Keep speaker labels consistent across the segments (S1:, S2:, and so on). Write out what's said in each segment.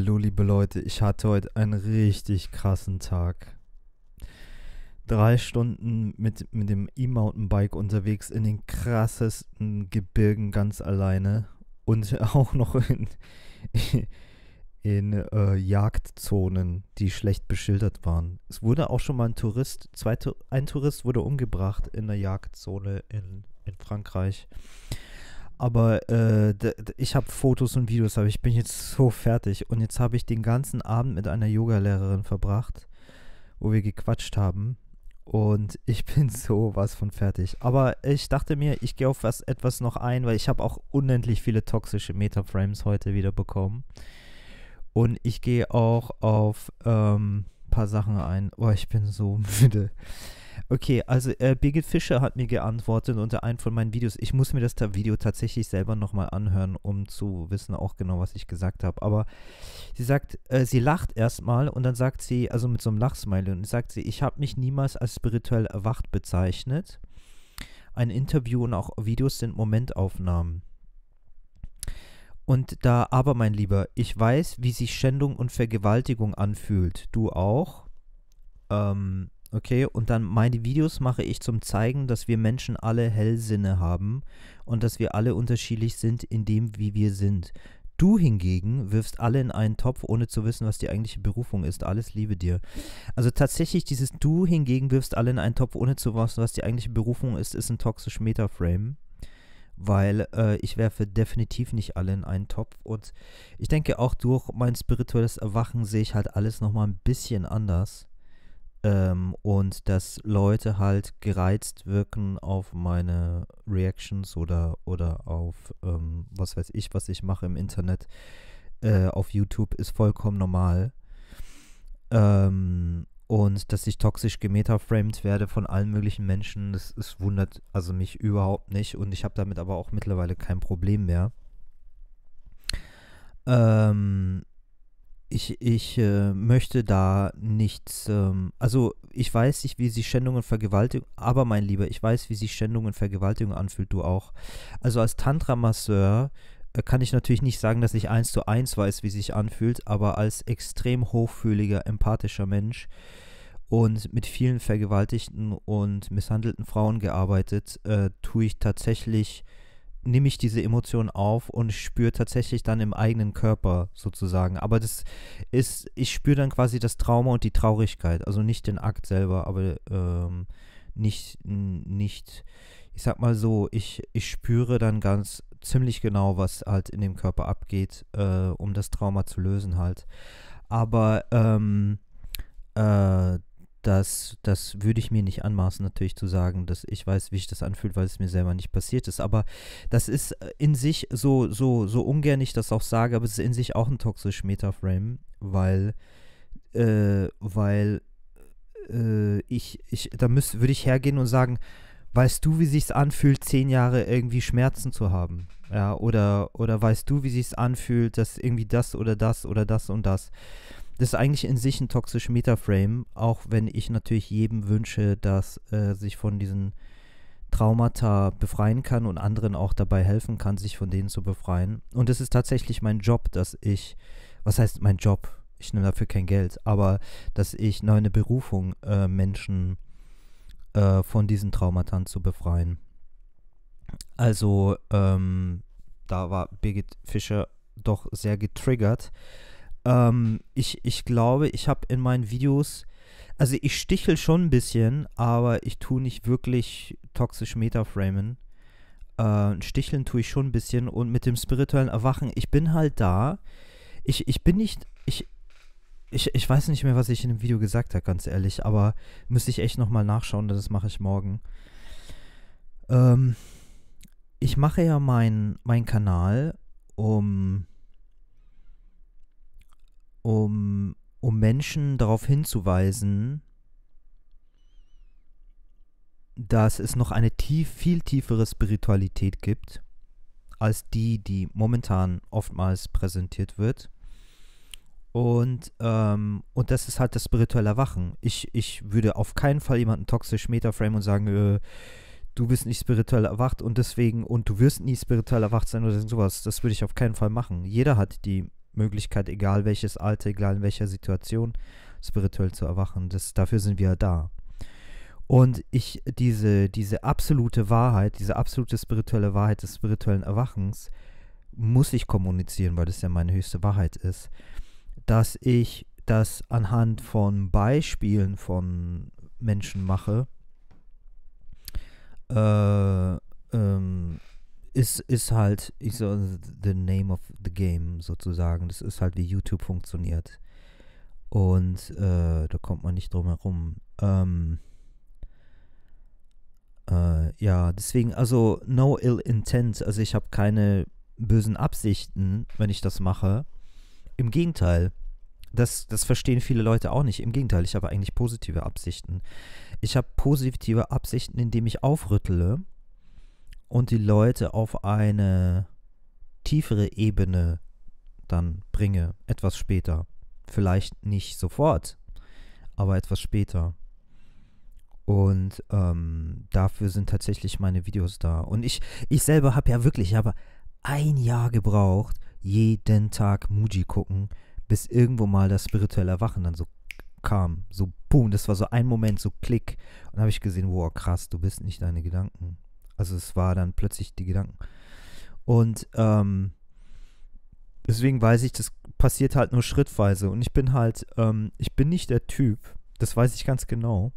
S1: Hallo liebe Leute, ich hatte heute einen richtig krassen Tag. Drei Stunden mit, mit dem E-Mountainbike unterwegs in den krassesten Gebirgen ganz alleine und auch noch in, in äh, Jagdzonen, die schlecht beschildert waren. Es wurde auch schon mal ein Tourist, zwei, ein Tourist wurde umgebracht in der Jagdzone in, in Frankreich. Aber äh, ich habe Fotos und Videos, aber ich bin jetzt so fertig. Und jetzt habe ich den ganzen Abend mit einer Yogalehrerin verbracht, wo wir gequatscht haben. Und ich bin sowas von fertig. Aber ich dachte mir, ich gehe auf was, etwas noch ein, weil ich habe auch unendlich viele toxische Metaframes heute wieder bekommen. Und ich gehe auch auf ein ähm, paar Sachen ein. Oh, ich bin so müde. Okay, also äh, Birgit Fischer hat mir geantwortet unter einem von meinen Videos. Ich muss mir das Video tatsächlich selber nochmal anhören, um zu wissen auch genau, was ich gesagt habe. Aber sie sagt, äh, sie lacht erstmal und dann sagt sie, also mit so einem Lachsmiley, und sagt sie, ich habe mich niemals als spirituell erwacht bezeichnet. Ein Interview und auch Videos sind Momentaufnahmen. Und da aber, mein Lieber, ich weiß, wie sich Schändung und Vergewaltigung anfühlt. Du auch. Ähm, okay? Und dann meine Videos mache ich zum Zeigen, dass wir Menschen alle Hellsinne haben und dass wir alle unterschiedlich sind in dem, wie wir sind. Du hingegen wirfst alle in einen Topf, ohne zu wissen, was die eigentliche Berufung ist. Alles liebe dir. Also tatsächlich, dieses Du hingegen wirfst alle in einen Topf, ohne zu wissen, was die eigentliche Berufung ist, ist ein toxisch Metaframe. Weil äh, ich werfe definitiv nicht alle in einen Topf. Und ich denke, auch durch mein spirituelles Erwachen sehe ich halt alles nochmal ein bisschen anders. Ähm, und dass Leute halt gereizt wirken auf meine Reactions oder, oder auf ähm, was weiß ich, was ich mache im Internet, äh, auf YouTube ist vollkommen normal. Ähm, und dass ich toxisch gemetaframed werde von allen möglichen Menschen, das, das wundert also mich überhaupt nicht und ich habe damit aber auch mittlerweile kein Problem mehr. Ähm, ich, ich äh, möchte da nichts, ähm, also ich weiß nicht, wie sich Schändung und Vergewaltigung, aber mein Lieber, ich weiß, wie sich Schändung und Vergewaltigung anfühlt, du auch. Also als Tantra-Masseur äh, kann ich natürlich nicht sagen, dass ich eins zu eins weiß, wie sich anfühlt, aber als extrem hochfühliger, empathischer Mensch und mit vielen vergewaltigten und misshandelten Frauen gearbeitet, äh, tue ich tatsächlich nehme ich diese Emotion auf und spüre tatsächlich dann im eigenen Körper sozusagen. Aber das ist, ich spüre dann quasi das Trauma und die Traurigkeit. Also nicht den Akt selber, aber ähm, nicht, nicht, ich sag mal so, ich, ich spüre dann ganz ziemlich genau, was halt in dem Körper abgeht, äh, um das Trauma zu lösen halt. Aber ähm, äh, das, das würde ich mir nicht anmaßen, natürlich zu sagen, dass ich weiß, wie ich das anfühlt, weil es mir selber nicht passiert ist. Aber das ist äh, in sich, so, so, so ungern ich das auch sage, aber es ist in sich auch ein toxisch Metaframe, weil, äh, weil äh, ich, ich, da müsste, würde ich hergehen und sagen, weißt du, wie sich's anfühlt, zehn Jahre irgendwie Schmerzen zu haben? Ja, oder, oder weißt du, wie sich's anfühlt, dass irgendwie das oder das oder das und das das ist eigentlich in sich ein toxischer Metaframe, auch wenn ich natürlich jedem wünsche, dass äh, sich von diesen Traumata befreien kann und anderen auch dabei helfen kann, sich von denen zu befreien. Und es ist tatsächlich mein Job, dass ich, was heißt mein Job? Ich nehme dafür kein Geld, aber dass ich eine Berufung äh, Menschen äh, von diesen Traumata zu befreien. Also ähm, da war Birgit Fischer doch sehr getriggert. Ähm, ich, ich glaube, ich habe in meinen Videos, also ich stichel schon ein bisschen, aber ich tue nicht wirklich toxisch Metaframen. Äh, sticheln tue ich schon ein bisschen und mit dem spirituellen Erwachen, ich bin halt da. Ich, ich bin nicht, ich, ich, ich weiß nicht mehr, was ich in dem Video gesagt habe, ganz ehrlich, aber müsste ich echt nochmal nachschauen, das mache ich morgen. Ähm, ich mache ja meinen mein Kanal, um um, um Menschen darauf hinzuweisen, dass es noch eine tief, viel tiefere Spiritualität gibt als die, die momentan oftmals präsentiert wird. Und, ähm, und das ist halt das spirituelle Erwachen. Ich, ich würde auf keinen Fall jemanden toxisch metaframe und sagen, äh, du bist nicht spirituell erwacht und deswegen, und du wirst nie spirituell erwacht sein oder sowas. Das würde ich auf keinen Fall machen. Jeder hat die Möglichkeit, egal welches Alter, egal in welcher Situation, spirituell zu erwachen. Das, dafür sind wir da. Und ich, diese, diese absolute Wahrheit, diese absolute spirituelle Wahrheit des spirituellen Erwachens, muss ich kommunizieren, weil das ja meine höchste Wahrheit ist, dass ich das anhand von Beispielen von Menschen mache, äh, ähm, ist, ist halt, ich so, the name of the game sozusagen. Das ist halt, wie YouTube funktioniert. Und äh, da kommt man nicht drum herum. Ähm, äh, ja, deswegen, also no ill intent. Also ich habe keine bösen Absichten, wenn ich das mache. Im Gegenteil. Das, das verstehen viele Leute auch nicht. Im Gegenteil, ich habe eigentlich positive Absichten. Ich habe positive Absichten, indem ich aufrüttele und die Leute auf eine tiefere Ebene dann bringe, etwas später. Vielleicht nicht sofort, aber etwas später. Und ähm, dafür sind tatsächlich meine Videos da. Und ich, ich selber habe ja wirklich, ich habe ein Jahr gebraucht, jeden Tag Muji gucken, bis irgendwo mal das spirituelle Erwachen dann so kam. So boom, das war so ein Moment, so klick. Und habe ich gesehen, wow, krass, du bist nicht deine Gedanken. Also es war dann plötzlich die Gedanken. Und ähm, deswegen weiß ich, das passiert halt nur schrittweise. Und ich bin halt, ähm, ich bin nicht der Typ, das weiß ich ganz genau.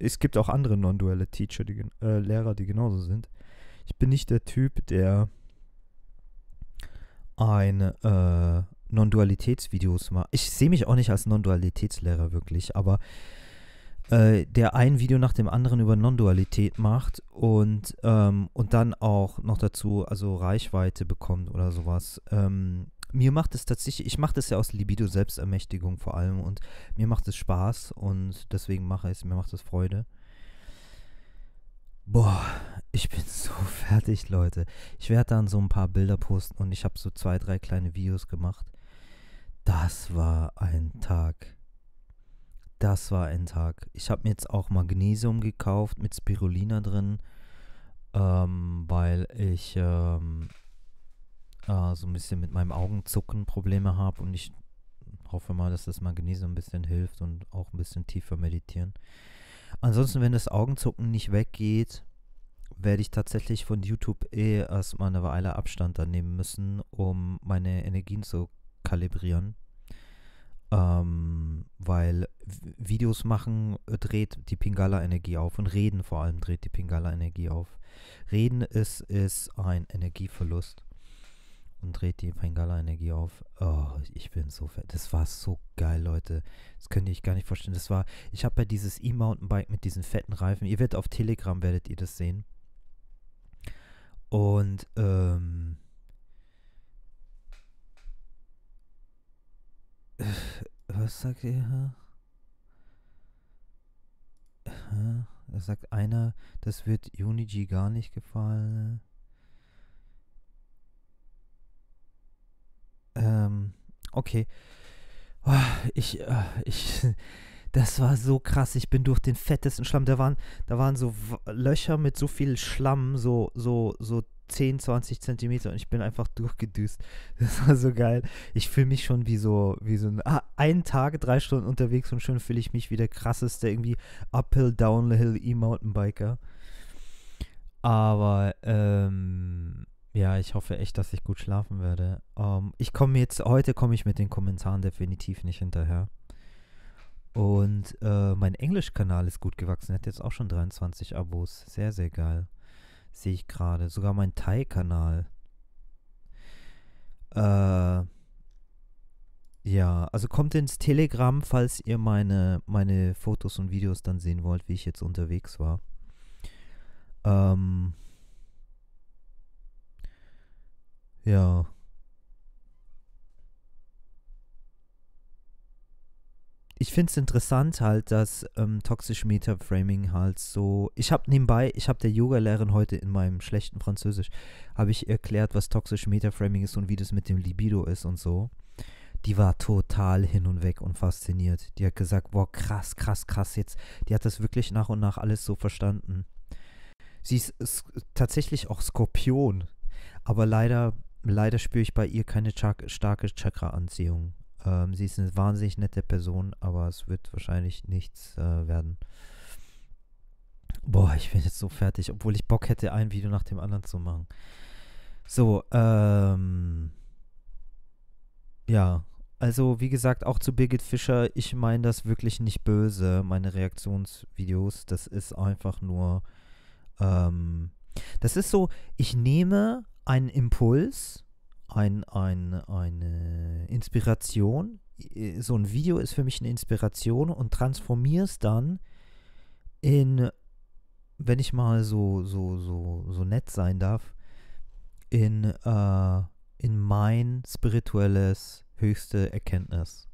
S1: Es gibt auch andere non-duelle Teacher, die, äh, Lehrer, die genauso sind. Ich bin nicht der Typ, der ein äh, Non-Dualitätsvideos macht. Ich sehe mich auch nicht als Non-Dualitätslehrer wirklich, aber äh, der ein Video nach dem anderen über Non-Dualität macht und, ähm, und dann auch noch dazu also Reichweite bekommt oder sowas. Ähm, mir macht es tatsächlich, ich mache das ja aus Libido Selbstermächtigung vor allem und mir macht es Spaß und deswegen mache ich es, mir macht es Freude. Boah, ich bin so fertig, Leute. Ich werde dann so ein paar Bilder posten und ich habe so zwei, drei kleine Videos gemacht. Das war ein Tag. Das war ein Tag. Ich habe mir jetzt auch Magnesium gekauft mit Spirulina drin, ähm, weil ich ähm, äh, so ein bisschen mit meinem Augenzucken Probleme habe und ich hoffe mal, dass das Magnesium ein bisschen hilft und auch ein bisschen tiefer meditieren. Ansonsten, wenn das Augenzucken nicht weggeht, werde ich tatsächlich von YouTube eh erstmal eine Weile Abstand dann nehmen müssen, um meine Energien zu kalibrieren. Ähm, weil Videos machen äh, dreht die Pingala-Energie auf und Reden vor allem dreht die Pingala-Energie auf. Reden ist, ist ein Energieverlust und dreht die Pingala-Energie auf. Oh, ich bin so fett. Das war so geil, Leute. Das könnt ihr euch gar nicht vorstellen. Das war, ich habe ja dieses E-Mountainbike mit diesen fetten Reifen. Ihr werdet auf Telegram, werdet ihr das sehen. Und ähm, Äh, was sagt er? Da sagt einer, das wird Uniji gar nicht gefallen. Ähm, okay. Ah, ich, ah, ich, das war so krass. Ich bin durch den fettesten Schlamm. Da waren, da waren so Löcher mit so viel Schlamm, so, so, so 10, 20 Zentimeter und ich bin einfach durchgedüst. Das war so geil. Ich fühle mich schon wie so, wie so ein, ah, einen Tag, drei Stunden unterwegs und schon fühle ich mich wie der krasseste irgendwie Uphill, Downhill E-Mountainbiker. Aber, ähm, ja, ich hoffe echt, dass ich gut schlafen werde. Ähm, ich komme jetzt, heute komme ich mit den Kommentaren definitiv nicht hinterher. Und äh, mein Englischkanal ist gut gewachsen, Er hat jetzt auch schon 23 Abos. Sehr, sehr geil. Sehe ich gerade. Sogar mein Thai-Kanal. Äh. Ja, also kommt ins Telegram, falls ihr meine, meine Fotos und Videos dann sehen wollt, wie ich jetzt unterwegs war. Ähm. Ja. ich finde es interessant halt, dass ähm, toxisch Meta-Framing halt so. Ich habe nebenbei, ich habe der Yoga-Lehrerin heute in meinem schlechten Französisch, habe ich erklärt, was toxisch Meta-Framing ist und wie das mit dem Libido ist und so. Die war total hin und weg und fasziniert. Die hat gesagt, boah, krass, krass, krass jetzt. Die hat das wirklich nach und nach alles so verstanden. Sie ist, ist tatsächlich auch Skorpion, aber leider, leider spüre ich bei ihr keine starke Chakra-Anziehung. Ähm, sie ist eine wahnsinnig nette Person, aber es wird wahrscheinlich nichts äh, werden. Boah, ich bin jetzt so fertig, obwohl ich Bock hätte, ein Video nach dem anderen zu machen. So, ähm. Ja, also wie gesagt, auch zu Birgit Fischer, ich meine das wirklich nicht böse, meine Reaktionsvideos. Das ist einfach nur. Ähm, das ist so, ich nehme einen Impuls ein, ein, eine Inspiration. So ein Video ist für mich eine Inspiration und transformiere es dann in, wenn ich mal so, so, so, so nett sein darf, in, äh, in mein spirituelles höchste Erkenntnis.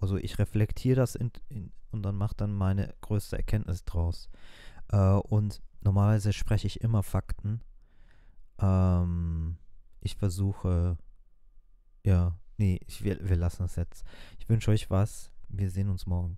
S1: Also ich reflektiere das in, in, und dann mache dann meine größte Erkenntnis draus. Äh, und normalerweise spreche ich immer Fakten. Ähm, ich versuche, ja, nee, ich, wir, wir lassen es jetzt. Ich wünsche euch was. Wir sehen uns morgen.